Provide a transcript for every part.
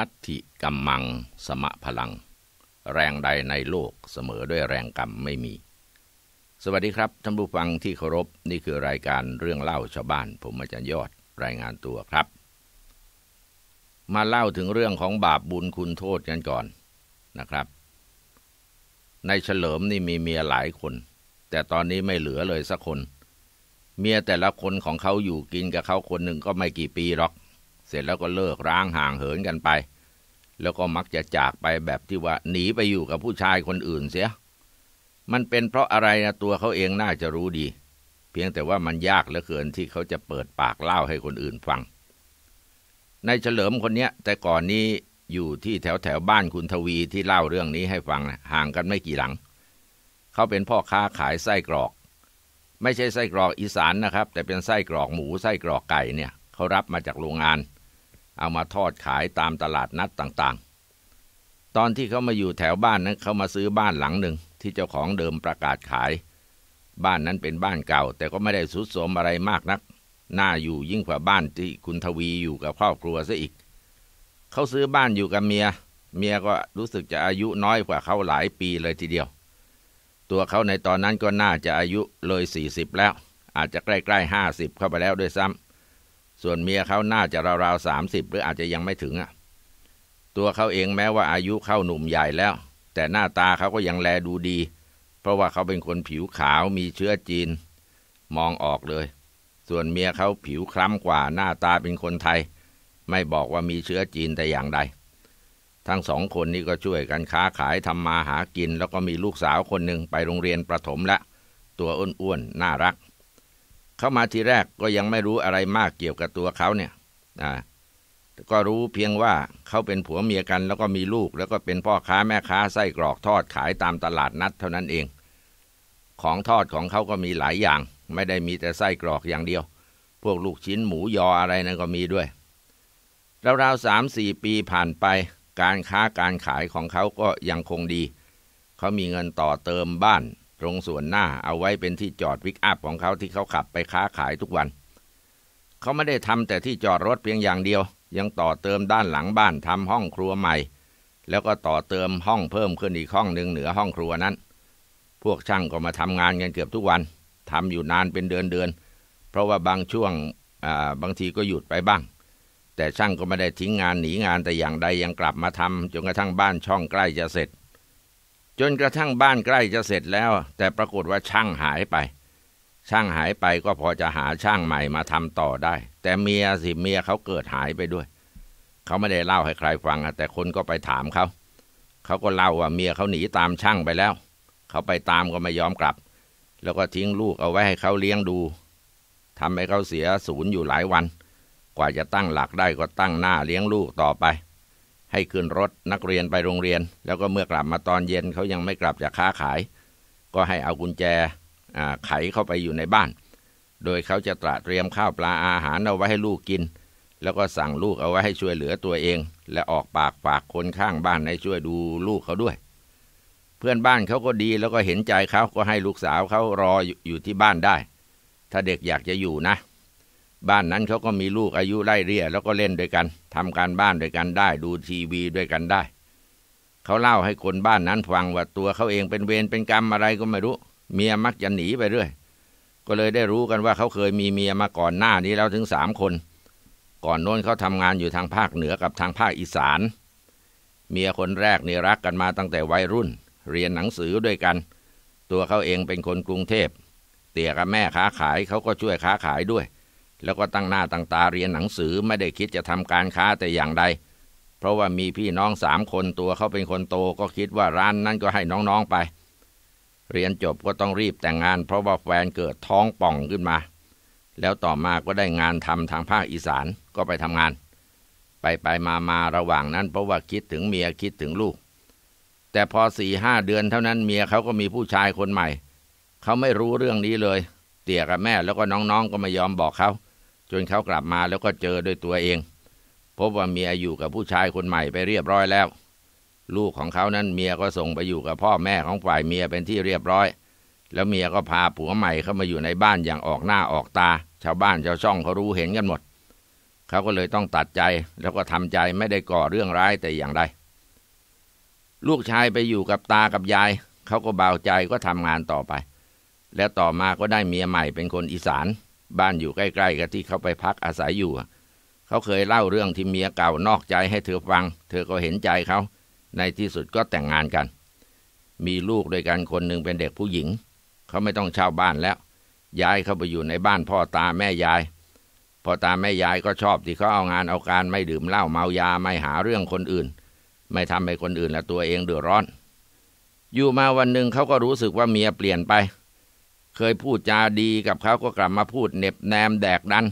นัตถิกัมมังสมะพลัง แรงใดในโลกเสมอด้วยแรงกรรมไม่มี สวัสดีครับท่านผู้ฟังที่เคารพนี่คือรายการเรื่องเล่าชาวบ้าน ผมอาจารย์ยอดรายงานตัวครับ มาเล่าถึงเรื่องของบาปบุญคุณโทษกันก่อนนะครับ ในเฉลิมนี่มีเมียหลายคน แต่ตอนนี้ไม่เหลือเลยสักคน เมียแต่ละคนของเขาอยู่กินกับเขาคนหนึ่งก็ไม่กี่ปีหรอกเสร็จแล้วก็เลิกร้างห่างเหินกันไป แล้วก็มักจะจากไปแบบที่ว่าหนีไปอยู่กับผู้ชายคนอื่นเสีย มันเป็นเพราะอะไรนะตัวเขาเองน่าจะรู้ดี เพียงแต่ว่ามันยากเหลือเกินที่เขาจะเปิดปากเล่าให้คนอื่นฟังนายเฉลิมคนเนี้ย แต่ก่อนนี้อยู่ที่แถวแถวบ้านคุณทวีที่เล่าเรื่องนี้ให้ฟังห่างกันไม่กี่หลัง เขาเป็นพ่อค้าขายไส้กรอก ไม่ใช่ไส้กรอกอีสานนะครับ แต่เป็นไส้กรอกหมูไส้กรอกไก่เนี่ยเขารับมาจากโรงงานเอามาทอดขายตามตลาดนัดต่างๆ ตอนที่เขามาอยู่แถวบ้านนั้นเขามาซื้อบ้านหลังหนึ่งที่เจ้าของเดิมประกาศขาย บ้านนั้นเป็นบ้านเก่า แต่ก็ไม่ได้สุดโสมอะไรมากนัก น่าอยู่ยิ่งกว่าบ้านที่คุณทวีอยู่กับครอบครัวซะอีก เขาซื้อบ้านอยู่กับเมีย เมียก็รู้สึกจะอายุน้อยกว่าเขาหลายปีเลยทีเดียว ตัวเขาในตอนนั้นก็น่าจะอายุเลย40แล้วอาจจะใกล้ๆห้าสิบเข้าไปแล้วด้วยซ้ำส่วนเมียเขาน่าจะราวๆสามสิบหรืออาจจะยังไม่ถึงอ่ะ ตัวเขาเองแม้ว่าอายุเข้าหนุ่มใหญ่แล้ว แต่หน้าตาเขาก็ยังแลดูดี เพราะว่าเขาเป็นคนผิวขาวมีเชื้อจีน มองออกเลย ส่วนเมียเขาผิวคล้ำกว่าหน้าตาเป็นคนไทย ไม่บอกว่ามีเชื้อจีนแต่อย่างใด ทั้งสองคนนี้ก็ช่วยกันค้าขายทำมาหากินแล้วก็มีลูกสาวคนหนึ่งไปโรงเรียนประถมละตัวอ้วนๆน่ารักเข้ามาทีแรกก็ยังไม่รู้อะไรมากเกี่ยวกับตัวเขาเนี่ยนะก็รู้เพียงว่าเขาเป็นผัวเมียกัน แล้วก็มีลูก แล้วก็เป็นพ่อค้าแม่ค้าไส้กรอกทอดขายตามตลาดนัด เท่านั้นเอง ของทอดของเขาก็มีหลายอย่าง ไม่ได้มีแต่ไส้กรอกอย่างเดียว พวกลูกชิ้นหมูยออะไรนั่นก็มีด้วยราวๆสามสี่ปีผ่านไป การค้าการขายของเขาก็ยังคงดี เขามีเงินต่อเติมบ้านตรงส่วนหน้าเอาไว้เป็นที่จอดวิกอัพของเขาที่เขาขับไปค้าขายทุกวันเขาไม่ได้ทำแต่ที่จอดรถเพียงอย่างเดียว ยังต่อเติมด้านหลังบ้านทำห้องครัวใหม่ แล้วก็ต่อเติมห้องเพิ่มขึ้นอีกห้องหนึ่งเหนือห้องครัวนั้น พวกช่างก็มาทำงานกันเกือบทุกวันทำอยู่นานเป็นเดือนเดือนเพราะว่าบางช่วงบางทีก็หยุดไปบ้าง แต่ช่างก็ไม่ได้ทิ้งงานหนีงานแต่อย่างใดยังกลับมาทำจนกระทั่งบ้านช่องใกล้จะเสร็จจนกระทั่งบ้านใกล้จะเสร็จแล้ว แต่ปรากฏว่าช่างหายไป ช่างหายไปก็พอจะหาช่างใหม่มาทำต่อได้ แต่เมียสิเมียเขาเกิดหายไปด้วย เขาไม่ได้เล่าให้ใครฟังแต่คนก็ไปถามเขาเขาก็เล่าว่าเมียเขาหนีตามช่างไปแล้วเขาไปตามก็ไม่ยอมกลับ แล้วก็ทิ้งลูกเอาไว้ให้เขาเลี้ยงดูทำให้เขาเสียศูนย์อยู่หลายวัน กว่าจะตั้งหลักได้ก็ตั้งหน้าเลี้ยงลูกต่อไปให้ขึ้นรถนักเรียนไปโรงเรียน แล้วก็เมื่อกลับมาตอนเย็นเขายังไม่กลับจากค้าขาย ก็ให้เอากุญแจไขเข้าไปอยู่ในบ้าน โดยเขาจะตระเตรียมข้าวปลาอาหารเอาไว้ให้ลูกกิน แล้วก็สั่งลูกเอาไว้ให้ช่วยเหลือตัวเอง และออกปากฝากคนข้างบ้านให้ช่วยดูลูกเขาด้วย เพื่อนบ้านเขาก็ดีแล้วก็เห็นใจเขาก็ให้ลูกสาวเขารออยู่ที่บ้านได้ ถ้าเด็กอยากจะอยู่นะบ้านนั้นเขาก็มีลูกอายุไล่เรียแล้วก็เล่นด้วยกัน ทำการบ้านด้วยกันได้ ดูทีวีด้วยกันได้ เขาเล่าให้คนบ้านนั้นฟังว่าตัวเขาเองเป็นเวรเป็นกรรมอะไรก็ไม่รู้ เมียมักจะหนีไปเรื่อย ก็เลยได้รู้กันว่าเขาเคยมีเมียมาก่อนหน้านี้แล้วถึงสามคน ก่อนโน้นเขาทำงานอยู่ทางภาคเหนือกับทางภาคอีสานเมียคนแรกนี่รักกันมาตั้งแต่วัยรุ่น เรียนหนังสือด้วยกัน ตัวเขาเองเป็นคนกรุงเทพเตี่ยกับแม่ค้าขายเขาก็ช่วยค้าขายด้วยแล้วก็ตั้งหน้าตั้งตาเรียนหนังสือไม่ได้คิดจะทำการค้าแต่อย่างใด เพราะว่ามีพี่น้องสามคนตัวเขาเป็นคนโตก็คิดว่าร้านนั้นก็ให้น้องๆไป เรียนจบก็ต้องรีบแต่งงานเพราะว่าแฟนเกิดท้องป่องขึ้นมา แล้วต่อมาก็ได้งานทำทางภาคอีสานก็ไปทำงาน ไปไปมามาระหว่างนั้น เพราะว่าคิดถึงเมียคิดถึงลูก แต่พอสี่ห้าเดือนเท่านั้นเมียเขาก็มีผู้ชายคนใหม่เขาไม่รู้เรื่องนี้เลยเตี่ยกับแม่แล้วก็น้องๆ ก็ไม่ยอมบอกเขาจนเขากลับมาแล้วก็เจอด้วยตัวเอง พบว่าเมียอยู่กับผู้ชายคนใหม่ไปเรียบร้อยแล้ว ลูกของเขานั้นเมียก็ส่งไปอยู่กับพ่อแม่ของฝ่ายเมียเป็นที่เรียบร้อย แล้วเมียก็พาผัวใหม่เข้ามาอยู่ในบ้านอย่างออกหน้าออกตา ชาวบ้านชาวช่องเขารู้เห็นกันหมด เขาก็เลยต้องตัดใจแล้วก็ทำใจไม่ได้ก่อเรื่องร้ายแต่อย่างใดลูกชายไปอยู่กับตากับยายเขาก็เบาใจก็ทำงานต่อไป และต่อมาก็ได้เมียใหม่เป็นคนอีสานบ้านอยู่ใกล้ ๆ กับที่เขาไปพักอาศัยอยู่ เขาเคยเล่าเรื่องที่เมียเก่านอกใจให้เธอฟัง เธอก็เห็นใจเขา ในที่สุดก็แต่งงานกัน มีลูกด้วยกันคนหนึ่งเป็นเด็กผู้หญิง เขาไม่ต้องเช่าบ้านแล้ว ย้ายเข้าไปอยู่ในบ้านพ่อตาแม่ยาย พ่อตาแม่ยายก็ชอบที่เขาเอางานเอาการไม่ดื่มเหล้าเมายาไม่หาเรื่องคนอื่น ไม่ทำให้คนอื่นและตัวเองเดือดร้อน อยู่มาวันหนึ่งเขาก็รู้สึกว่าเมียเปลี่ยนไปเคยพูดจาดีกับเขาก็กลับมาพูด เน็บแนมแดกดัน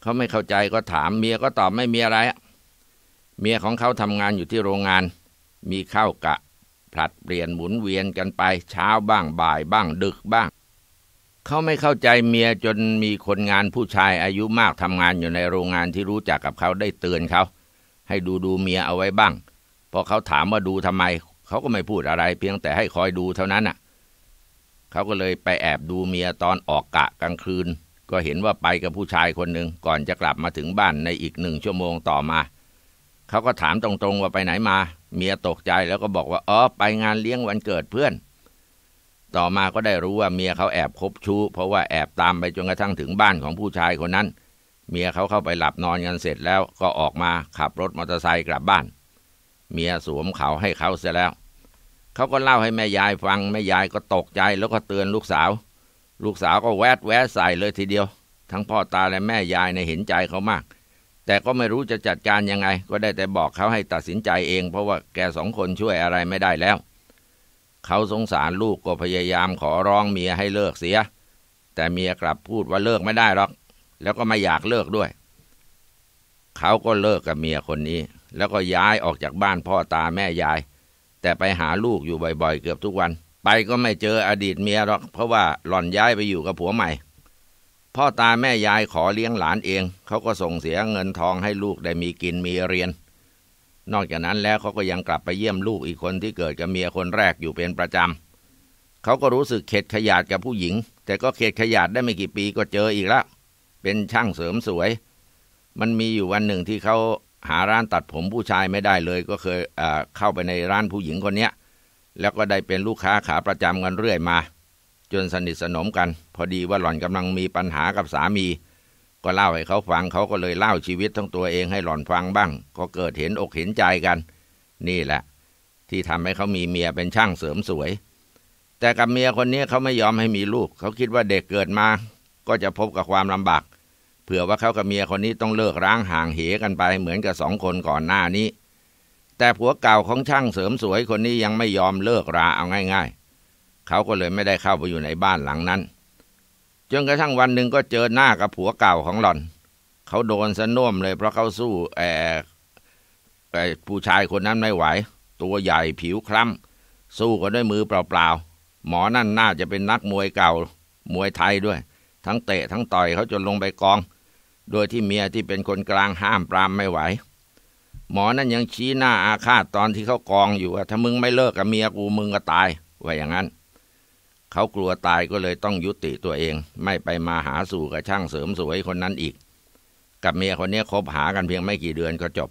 เขาไม่เข้าใจก็ถามเมียก็ตอบไม่มีอะไร เมียของเขาทำงานอยู่ที่โรงงาน มีข้าวกะผลัดเปลี่ยนหมุนเวียนกันไป เช้าบ้างบ่ายบ้างดึกบ้าง เขาไม่เข้าใจเมียจนมีคนงานผู้ชายอายุมากทำงานอยู่ในโรงงานที่รู้จักกับเขาได้เตือนเขา ให้ดูดูเมียเอาไว้บ้าง พอเขาถามว่าดูทำไม เขาก็ไม่พูดอะไร เพียงแต่ให้คอยดูเท่านั้นน่ะเขาก็เลยไปแอบดูเมียตอนออกกะกลางคืน ก็เห็นว่าไปกับผู้ชายคนหนึ่งก่อนจะกลับมาถึงบ้านในอีกหนึ่งชั่วโมงต่อมา เขาก็ถามตรงๆว่าไปไหนมา เมียตกใจแล้วก็บอกว่าอ๋อ ไปงานเลี้ยงวันเกิดเพื่อน ต่อมาก็ได้รู้ว่าเมียเขาแอบคบชู้เพราะว่าแอบตามไปจนกระทั่งถึงบ้านของผู้ชายคนนั้น เมียเขาเข้าไปหลับนอนกันเสร็จแล้วก็ออกมาขับรถมอเตอร์ไซค์กลับบ้าน เมียสวมเขาให้เขาเสร็จแล้วเขาก็เล่าให้แม่ยายฟัง แม่ยายก็ตกใจแล้วก็เตือนลูกสาว ลูกสาวก็แวดแวดใส่เลยทีเดียว ทั้งพ่อตาและแม่ยายในเห็นใจเขามาก แต่ก็ไม่รู้จะจัดการยังไง ก็ได้แต่บอกเขาให้ตัดสินใจเอง เพราะว่าแกสองคนช่วยอะไรไม่ได้แล้ว เขาสงสารลูกก็พยายามขอร้องเมียให้เลิกเสีย แต่เมียกลับพูดว่าเลิกไม่ได้หรอกแล้วก็ไม่อยากเลิกด้วย เขาก็เลิกกับเมียคนนี้ แล้วก็ย้ายออกจากบ้านพ่อตาแม่ยายแต่ไปหาลูกอยู่บ่อยๆ เกือบทุกวัน ไปก็ไม่เจออดีตเมียหรอกเพราะว่าหล่อนย้ายไปอยู่กับผัวใหม่ พ่อตาแม่ยายขอเลี้ยงหลานเอง เขาก็ส่งเสียเงินทองให้ลูกได้มีกินมีเรียน นอกจากนั้นแล้วเขาก็ยังกลับไปเยี่ยมลูกอีกคนที่เกิดกับเมียคนแรกอยู่เป็นประจำเขาก็รู้สึกเข็ดขยาดกับผู้หญิง แต่ก็เข็ดขยาดได้ไม่กี่ปีก็เจออีกแล้วเป็นช่างเสริมสวย มันมีอยู่วันหนึ่งที่เขาหาร้านตัดผมผู้ชายไม่ได้เลยก็เคยเข้าไปในร้านผู้หญิงคนเนี้ยแล้วก็ได้เป็นลูกค้าขาประจำกันเรื่อยมา จนสนิทสนมกันพอดีว่าหล่อนกำลังมีปัญหากับสามี ก็เล่าให้เขาฟังเขาก็เลยเล่าชีวิตทั้งตัวเองให้หล่อนฟังบ้าง ก็เกิดเห็นอกเห็นใจกัน นี่แหละ ที่ทำให้เขามีเมียเป็นช่างเสริมสวย แต่กับเมียคนนี้เขาไม่ยอมให้มีลูก เขาคิดว่าเด็กเกิดมาก็จะพบกับความลำบากเผื่อว่าเขากับเมียคนนี้ต้องเลิกร้างห่างเหกันไปเหมือนกับสองคนก่อนหน้านี้ แต่ผัวเก่าของช่างเสริมสวยคนนี้ยังไม่ยอมเลิกราเอาง่ายๆ เขาก็เลยไม่ได้เข้าไปอยู่ในบ้านหลังนั้น จนกระทั่งวันหนึ่งก็เจอหน้ากับผัวเก่าของหล่อน เขาโดนสะน่มเลยเพราะเขาสู้แอผู้ชายคนนั้นไม่ไหว ตัวใหญ่ผิวคล้ำสู้กันด้วยมือเปล่าๆหมอนั่นน่าจะเป็นนักมวยเก่ามวยไทยด้วย ทั้งเตะทั้งต่อยเขาจนลงไปกองโดยที่เมียที่เป็นคนกลางห้ามปรามไม่ไหว หมอนั่นยังชี้หน้าอาฆาตตอนที่เขากองอยู่ว่าถ้ามึงไม่เลิกกับเมียกูมึงก็ตายว่าอย่างนั้น เขากลัวตายก็เลยต้องยุติตัวเอง ไม่ไปมาหาสู่กับช่างเสริมสวยคนนั้นอีก กับเมียคนนี้คบหากันเพียงไม่กี่เดือนก็จบ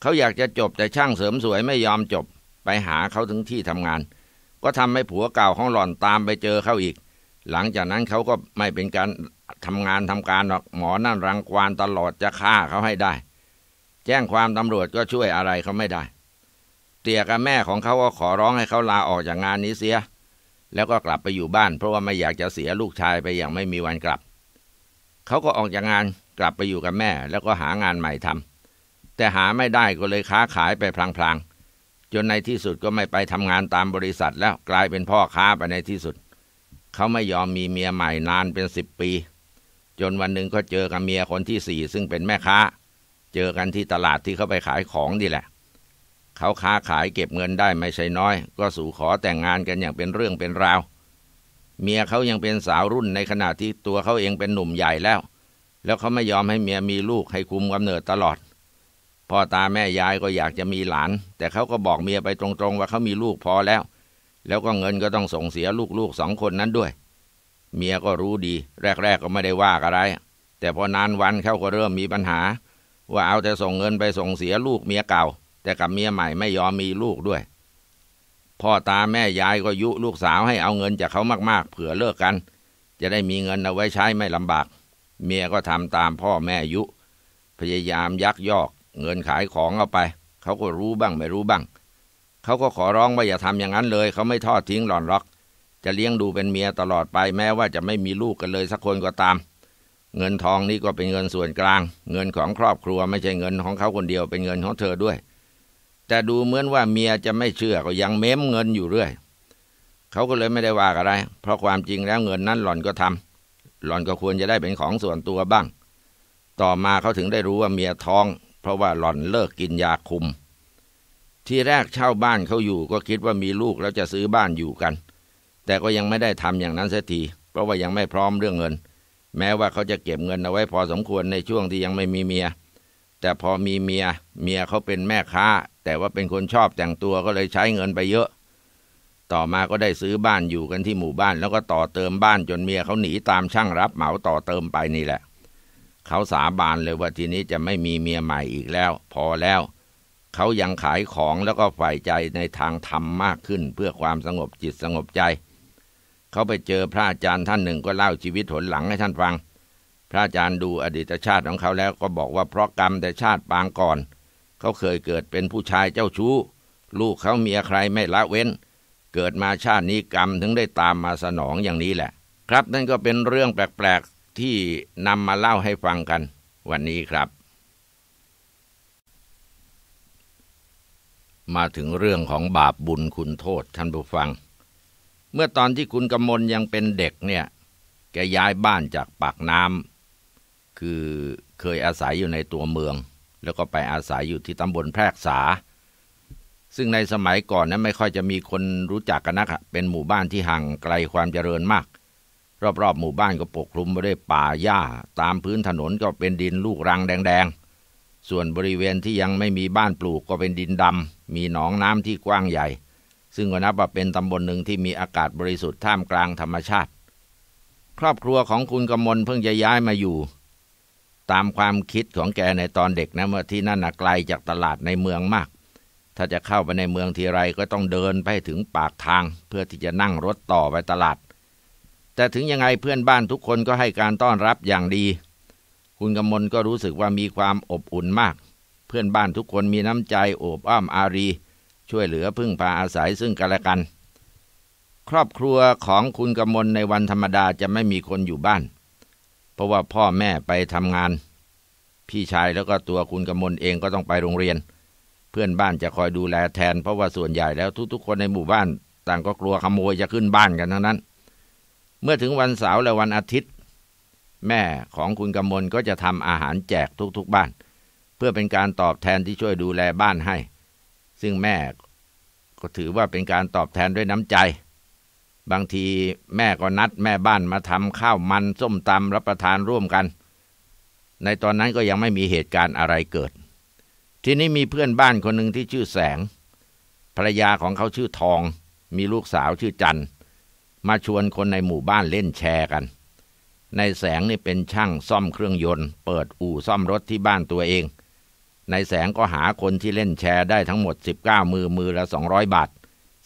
เขาอยากจะจบแต่ช่างเสริมสวยไม่ยอมจบ ไปหาเขาถึงที่ทำงาน ก็ทำให้ผัวเก่าของหล่อนตามไปเจอเขาอีก หลังจากนั้นเขาก็ไม่เป็นการทำงานทำการหรอกหมอนั่นรังควานตลอดจะฆ่าเขาให้ได้ แจ้งความตำรวจก็ช่วยอะไรเขาไม่ได้ เตี่ยกับแม่ของเขาก็ขอร้องให้เขาลาออกจากงานนี้เสีย แล้วก็กลับไปอยู่บ้าน เพราะว่าไม่อยากจะเสียลูกชายไปอย่างไม่มีวันกลับ เขาก็ออกจากงานกลับไปอยู่กับแม่ แล้วก็หางานใหม่ทำแต่หาไม่ได้ก็เลยค้าขายไปพลางๆจนในที่สุดก็ไม่ไปทำงานตามบริษัทแล้วกลายเป็นพ่อค้าไปในที่สุด เขาไม่ยอมมีเมียใหม่นานเป็นสิบปีจนวันหนึ่งก็เจอกับเมียคนที่สี่ซึ่งเป็นแม่ค้า เจอกันที่ตลาดที่เขาไปขายของนี่แหละ เขาค้าขายเก็บเงินได้ไม่ใช่น้อย ก็สู่ขอแต่งงานกันอย่างเป็นเรื่องเป็นราว เมียเขายังเป็นสาวรุ่นในขณะที่ตัวเขาเองเป็นหนุ่มใหญ่แล้ว แล้วเขาไม่ยอมให้เมียมีลูกให้คุมกำเนิดตลอดพ่อตาแม่ยายก็อยากจะมีหลานแต่เขาก็บอกเมียไปตรงๆ ว่าเขามีลูกพอแล้ว แล้วก็เงินก็ต้องส่งเสียลูกๆสองคนนั้นด้วยเมียก็รู้ดี แรก ๆ ก็ไม่ได้ว่าอะไร แต่พอนานวันเขาก็เริ่มมีปัญหา ว่าเอาแต่ส่งเงินไปส่งเสียลูกเมียเก่า แต่กับเมียใหม่ไม่ยอมมีลูกด้วย พ่อตาแม่ยายก็ยุลูกสาวให้เอาเงินจากเขามากๆ เผื่อเลิกกัน จะได้มีเงินเอาไว้ใช้ไม่ลำบาก เมียก็ทำตามพ่อแม่ยุ พยายามยักยอกเงินขายของเอาไปเขาก็รู้บ้างไม่รู้บ้างเขาก็ขอร้องว่าอย่าทำอย่างนั้นเลยเขาไม่ทอดทิ้งหล่อนลรอกจะเลี้ยงดูเป็นเมียตลอดไปแม้ว่าจะไม่มีลูกกันเลยสักคนก็ตาม เงินทองนี้ก็เป็นเงินส่วนกลาง เงินของครอบครัวไม่ใช่เงินของเขาคนเดียว เป็นเงินของเธอด้วย แต่ดูเหมือนว่าเมียจะไม่เชื่อก็ยังเม้มเงินอยู่เรื่อย เขาก็เลยไม่ได้ว่าอะไร เพราะความจริงแล้วเงินนั้นหล่อนก็ทำ หล่อนก็ควรจะได้เป็นของส่วนตัวบ้าง ต่อมาเขาถึงได้รู้ว่าเมียท้อง เพราะว่าหล่อนเลิกกินยาคุม ที่แรกเช่าบ้านเขาอยู่ก็คิดว่ามีลูกแล้วจะซื้อบ้านอยู่กันแต่ก็ยังไม่ได้ทำอย่างนั้นเสียที เพราะว่ายังไม่พร้อมเรื่องเงิน แม้ว่าเขาจะเก็บเงินเอาไว้พอสมควรในช่วงที่ยังไม่มีเมีย แต่พอมีเมีย เมียเขาเป็นแม่ค้า แต่ว่าเป็นคนชอบแต่งตัวก็เลยใช้เงินไปเยอะ ต่อมาก็ได้ซื้อบ้านอยู่กันที่หมู่บ้าน แล้วก็ต่อเติมบ้านจนเมียเขาหนีตามช่างรับเหมาต่อเติมไปนี่แหละ เขาสาบานเลยว่าทีนี้จะไม่มีเมียใหม่อีกแล้ว พอแล้ว เขายังขายของแล้วก็ฝ่ายใจในทางธรรมมากขึ้นเพื่อความสงบจิตสงบใจเขาไปเจอพระอาจารย์ท่านหนึ่งก็เล่าชีวิตหนหลังให้ท่านฟัง พระอาจารย์ดูอดีตชาติของเขาแล้วก็บอกว่าเพราะกรรมแต่ชาติปางก่อน เขาเคยเกิดเป็นผู้ชายเจ้าชู้ ลูกเขาเมียใครไม่ละเว้น เกิดมาชาตินี้กรรมถึงได้ตามมาสนองอย่างนี้แหละ ครับนั่นก็เป็นเรื่องแปลกๆที่นำมาเล่าให้ฟังกัน วันนี้ครับ มาถึงเรื่องของบาปบุญคุณโทษท่านผู้ฟังเมื่อตอนที่คุณกำมลยังเป็นเด็กเนี่ยแกย้ายบ้านจากปากน้ำคือเคยอาศัยอยู่ในตัวเมือง แล้วก็ไปอาศัยอยู่ที่ตำบลแพรกษา ซึ่งในสมัยก่อนนั้นไม่ค่อยจะมีคนรู้จักกันนักเป็นหมู่บ้านที่ห่างไกลความเจริญมาก รอบๆหมู่บ้านก็ปกคลุมไปด้วยป่าหญ้า ตามพื้นถนนก็เป็นดินลูกรังแดงๆ ส่วนบริเวณที่ยังไม่มีบ้านปลูกก็เป็นดินดำมีหนองน้ำที่กว้างใหญ่ซึ่งก็นับว่าเป็นตำบลหนึ่งที่มีอากาศบริสุทธิ์ท่ามกลางธรรมชาติ ครอบครัวของคุณกำมลเพิ่งจะย้ายมาอยู่ ตามความคิดของแกในตอนเด็กนะเมื่อที่นั่นไกลจากตลาดในเมืองมาก ถ้าจะเข้าไปในเมืองทีไร ก็ต้องเดินไปถึงปากทาง เพื่อที่จะนั่งรถต่อไปตลาดแต่ถึงยังไงเพื่อนบ้านทุกคนก็ให้การต้อนรับอย่างดี คุณกำมลก็รู้สึกว่ามีความอบอุ่นมาก เพื่อนบ้านทุกคนมีน้ำใจโอบอ้อมอารีช่วยเหลือพึ่งพาอาศัยซึ่งกันและกัน ครอบครัวของคุณกำมลในวันธรรมดาจะไม่มีคนอยู่บ้าน เพราะว่าพ่อแม่ไปทำงานพี่ชายแล้วก็ตัวคุณกำมลเองก็ต้องไปโรงเรียน เพื่อนบ้านจะคอยดูแลแทน เพราะว่าส่วนใหญ่แล้วทุก ๆ คนในหมู่บ้าน ต่างก็กลัวขโมยจะขึ้นบ้านกันทั้งนั้น เมื่อถึงวันเสาร์และวันอาทิตย์ แม่ของคุณกำมลก็จะทำอาหารแจกทุกๆบ้าน เพื่อเป็นการตอบแทนที่ช่วยดูแลบ้านให้ซึ่งแม่ก็ถือว่าเป็นการตอบแทนด้วยน้ำใจ บางทีแม่ก็นัดแม่บ้านมาทำข้าวมันส้มตำรับประทานร่วมกัน ในตอนนั้นก็ยังไม่มีเหตุการณ์อะไรเกิด ทีนี้มีเพื่อนบ้านคนหนึ่งที่ชื่อแสง ภรรยาของเขาชื่อทองมีลูกสาวชื่อจันมาชวนคนในหมู่บ้านเล่นแชร์กัน ในแสงนี่เป็นช่างซ่อมเครื่องยนต์เปิดอู่ซ่อมรถที่บ้านตัวเองนายแสงก็หาคนที่เล่นแชร์ได้ทั้งหมด 19 มือมือละ 200 บาท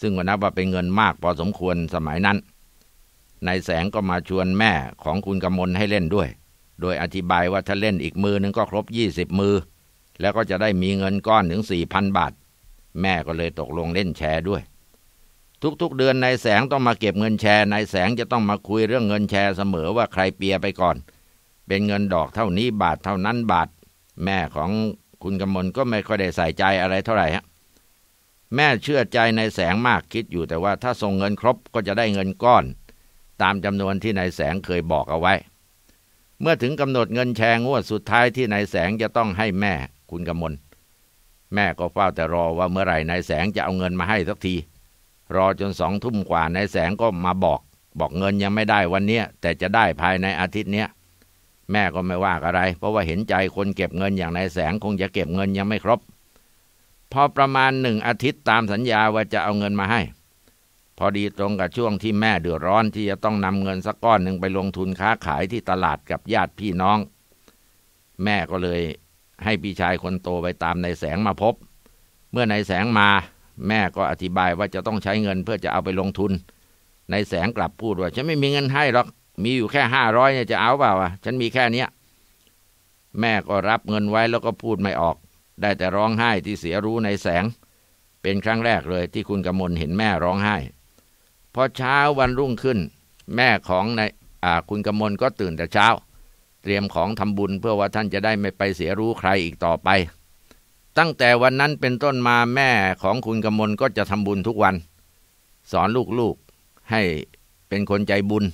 ซึ่งก็นับว่าเป็นเงินมากพอสมควรสมัยนั้นนายแสงก็มาชวนแม่ของคุณกำมลให้เล่นด้วย โดยอธิบายว่าถ้าเล่นอีกมือนึงก็ครบ 20 มือ แล้วก็จะได้มีเงินก้อนถึง 4,000 บาท แม่ก็เลยตกลงเล่นแชร์ด้วย ทุกๆเดือนนายแสงต้องมาเก็บเงินแชร์นายแสงจะต้องมาคุยเรื่องเงินแชร์เสมอว่าใครเปียไปก่อน เป็นเงินดอกเท่านี้บาทเท่านั้นบาทแม่ของคุณกำมลก็ไม่ค่อยได้ใส่ใจอะไรเท่าไหร่ฮะแม่เชื่อใจในแสงมากคิดอยู่แต่ว่าถ้าส่งเงินครบก็จะได้เงินก้อน ตามจำนวนที่นายแสงเคยบอกเอาไว้ เมื่อถึงกำหนดเงินแชร์งวดสุดท้ายที่นายแสงจะต้องให้แม่คุณกำมลแม่ก็เฝ้าแต่รอว่าเมื่อไหร่นายแสงจะเอาเงินมาให้สักที รอจนสองทุ่มกว่านายแสงก็มาบอก บอกเงินยังไม่ได้วันนี้แต่จะได้ภายในอาทิตย์นี้แม่ก็ไม่ว่าอะไร เพราะว่าเห็นใจคนเก็บเงินอย่างนายแสงคงจะเก็บเงินยังไม่ครบ พอประมาณหนึ่งอาทิตย์ตามสัญญาว่าจะเอาเงินมาให้ พอดีตรงกับช่วงที่แม่เดือดร้อนที่จะต้องนำเงินสักก้อนหนึ่งไปลงทุนค้าขายที่ตลาดกับญาติพี่น้อง แม่ก็เลยให้พี่ชายคนโตไปตามนายแสงมาพบ เมื่อนายแสงมา แม่ก็อธิบายว่าจะต้องใช้เงินเพื่อจะเอาไปลงทุนนายแสงกลับพูดว่าฉันไม่มีเงินให้หรอกมีอยู่แค่ห้าร้อยเนี่ยจะเอาเปล่าอ่ะฉันมีแค่เนี้ย แม่ก็รับเงินไว้แล้วก็พูดไม่ออก ได้แต่ร้องไห้ที่เสียรู้ในแสง เป็นครั้งแรกเลยที่คุณกำมลเห็นแม่ร้องไห้ พอเช้าวันรุ่งขึ้น แม่ของนายคุณกำมลก็ตื่นแต่เช้า เตรียมของทำบุญเพื่อว่าท่านจะได้ไม่ไปเสียรู้ใครอีกต่อไป ตั้งแต่วันนั้นเป็นต้นมาแม่ของคุณกำมลก็จะทำบุญทุกวัน สอนลูกๆให้เป็นคนใจบุญ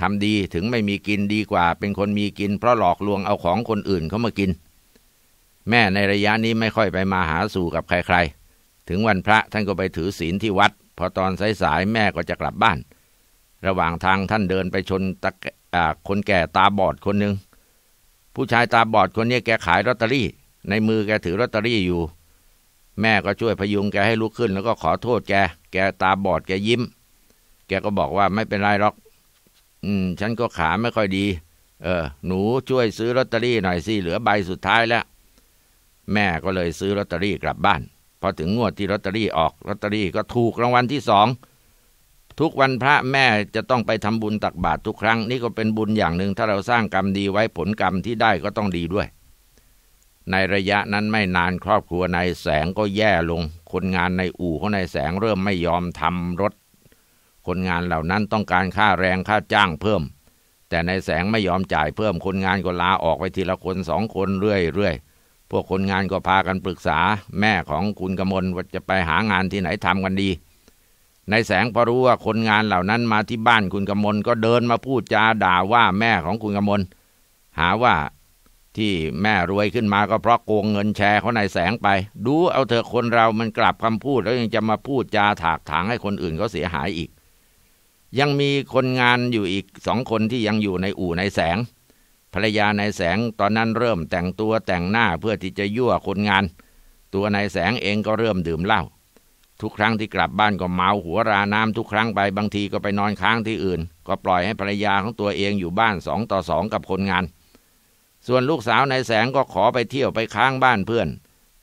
ทำดีถึงไม่มีกินดีกว่าเป็นคนมีกิน เพราะหลอกลวงเอาของคนอื่นเขามากิน แม่ในระยะนี้ไม่ค่อยไปมาหาสู่กับใครๆ ถึงวันพระท่านก็ไปถือศีลที่วัดพอตอนสายๆแม่ก็จะกลับบ้าน ระหว่างทางท่านเดินไปชนตะคนแก่ตาบอดคนหนึ่งผู้ชายตาบอดคนนี้แกขายลอตเตอรี่ ในมือแกถือลอตเตอรี่อยู่ แม่ก็ช่วยพยุงแกให้ลุกขึ้น แล้วก็ขอโทษแกแกตาบอดแกยิ้ม แกก็บอกว่าไม่เป็นไรหรอกอืมฉันก็ขาไม่ค่อยดี เออ หนูช่วยซื้อลอตเตอรี่หน่อยสิเหลือใบสุดท้ายแล้ว แม่ก็เลยซื้อลอตเตอรี่กลับบ้าน พอถึงงวดที่ลอตเตอรี่ออกลอตเตอรี่ก็ถูกรางวัลที่สองทุกวันพระแม่จะต้องไปทำบุญตักบาตรทุกครั้ง นี่ก็เป็นบุญอย่างหนึ่งถ้าเราสร้างกรรมดีไว้ผลกรรมที่ได้ก็ต้องดีด้วย ในระยะนั้นไม่นานครอบครัวนายแสงก็แย่ลง คนงานในอู่ของนายแสงเริ่มไม่ยอมทำรถคนงานเหล่านั้นต้องการค่าแรงค่าจ้างเพิ่ม แต่ในแสงไม่ยอมจ่ายเพิ่ม คนงานก็ลาออกไปทีละคนสองคนเรื่อย ๆ พวกคนงานก็พากันปรึกษา แม่ของคุณกมลว่าจะไปหางานที่ไหนทำกันดี ในแสงพอรู้ว่าคนงานเหล่านั้นมาที่บ้านคุณกมลก็เดินมาพูดจาด่าว่าแม่ของคุณกมลหาว่าที่แม่รวยขึ้นมาก็เพราะโกงเงินแชร์เขาในแสงไป ดูเอาเถอะคนเรา มันกลับคำพูดแล้วยังจะมาพูดจาถากถางให้คนอื่นเขาเสียหายอีกยังมีคนงานอยู่อีกสองคนที่ยังอยู่ในอู่ในแสง ภรรยาในแสงตอนนั้นเริ่มแต่งตัวแต่งหน้าเพื่อที่จะยั่วคนงาน ตัวนายแสงเองก็เริ่มดื่มเหล้าทุกครั้งที่กลับบ้านก็เมาหัวรา น้าทุกครั้งไป บางทีก็ไปนอนค้างที่อื่นก็ปล่อยให้ภรรยาของตัวเองอยู่บ้านสองต่อสองกับคนงาน ส่วนลูกสาวนายแสงก็ขอไปเที่ยวไปค้างบ้านเพื่อน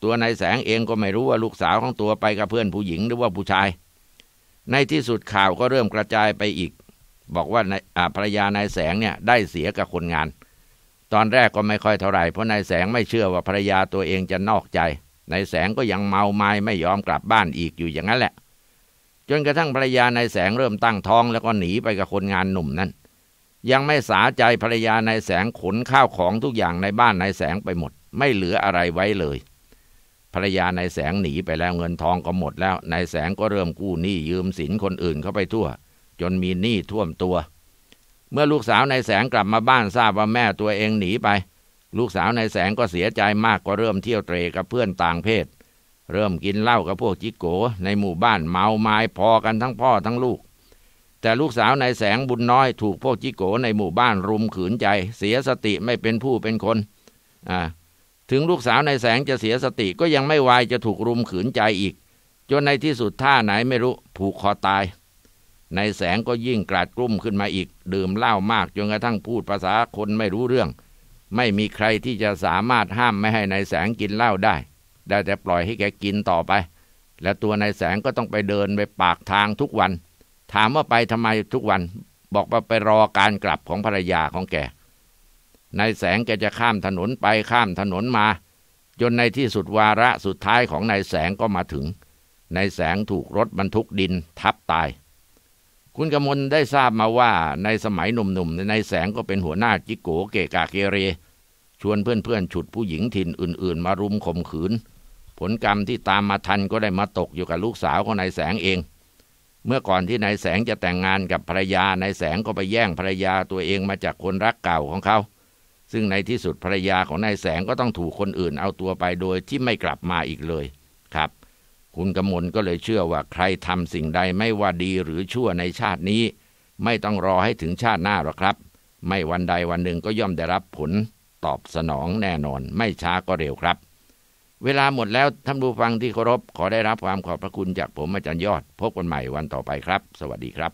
ตัวนายแสงเองก็ไม่รู้ว่าลูกสาวของตัวไปกับเพื่อนผู้หญิงหรือว่าผู้ชายในที่สุดข่าวก็เริ่มกระจายไปอีก บอกว่าภรรยานายแสงเนี่ยได้เสียกับคนงาน ตอนแรกก็ไม่ค่อยเท่าไหร่ เพราะนายแสงไม่เชื่อว่าภรรยาตัวเองจะนอกใจนายแสงก็ยังเมาไม้ไม่ยอมกลับบ้านอีกอยู่อย่างนั้นแหละ จนกระทั่งภรรยานายแสงเริ่มตั้งท้องแล้วก็หนีไปกับคนงานหนุ่มนั่นยังไม่สาใจภรรยานายแสงขนข้าวของทุกอย่างในบ้านนายแสงไปหมด ไม่เหลืออะไรไว้เลยภรรยานายแสงหนีไปแล้วเงินทองก็หมด แล้วนายแสงก็เริ่มกู้หนี้ยืมสินคนอื่นเข้าไปทั่ว จนมีหนี้ท่วมตัว เมื่อลูกสาวนายแสงกลับมาบ้านทราบว่าแม่ตัวเองหนีไป ลูกสาวนายแสงก็เสียใจมากก็เริ่มเที่ยวเตรกับเพื่อนต่างเพศ เริ่มกินเหล้ากับพวกจิโกในหมู่บ้านเมาไม้พอกันทั้งพ่อทั้งลูกแต่ลูกสาวนายแสงบุญน้อยถูกพวกจิโกในหมู่บ้านรุมขืนใจ เสียสติไม่เป็นผู้เป็นคนอ่าถึงลูกสาวในแสงจะเสียสติก็ยังไม่วายจะถูกรุมขืนใจอีก จนในที่สุดท่าไหนไม่รู้ผูกคอตาย ในแสงก็ยิ่งกราดกลุ่มขึ้นมาอีก ดื่มเหล้ามากจนกระทั่งพูดภาษาคนไม่รู้เรื่อง ไม่มีใครที่จะสามารถห้ามไม่ให้ในายแสงกินเหล้าได้ ได้แต่ปล่อยให้แกกินต่อไป และตัวนายแสงก็ต้องไปเดินไปปากทางทุกวัน ถามว่าไปทำไมทุกวันบอกว่าไปรอการกลับของภรรยาของแกนายแสงแกจะข้ามถนนไปข้ามถนนมา จนในที่สุดวาระสุดท้ายของนายแสงก็มาถึง นายแสงถูกรถบรรทุกดินทับตาย คุณกมลได้ทราบมาว่าในสมัยหนุ่มๆนายแสงก็เป็นหัวหน้าจิโกเกกาเกเร ชวนเพื่อนๆฉุดผู้หญิงถิ่นอื่น ๆ มารุมข่มขืน ผลกรรมที่ตามมาทันก็ได้มาตกอยู่กับลูกสาวของนายแสงเอง เมื่อก่อนที่นายแสงจะแต่งงานกับภรรยา นายแสงก็ไปแย่งภรรยาตัวเองมาจากคนรักเก่าของเขาซึ่งในที่สุดภรรยาของนายแสงก็ต้องถูกคนอื่นเอาตัวไปโดยที่ไม่กลับมาอีกเลยครับ คุณกำมลก็เลยเชื่อว่าใครทำสิ่งใดไม่ว่าดีหรือชั่วในชาตินี้ ไม่ต้องรอให้ถึงชาติหน้าหรอกครับ ไม่วันใดวันหนึ่งก็ย่อมได้รับผลตอบสนองแน่นอน ไม่ช้าก็เร็วครับ เวลาหมดแล้วท่านผู้ฟังที่เคารพขอได้รับความขอบพระคุณจากผมอาจารย์ยอดพบกันใหม่วันต่อไปครับ สวัสดีครับ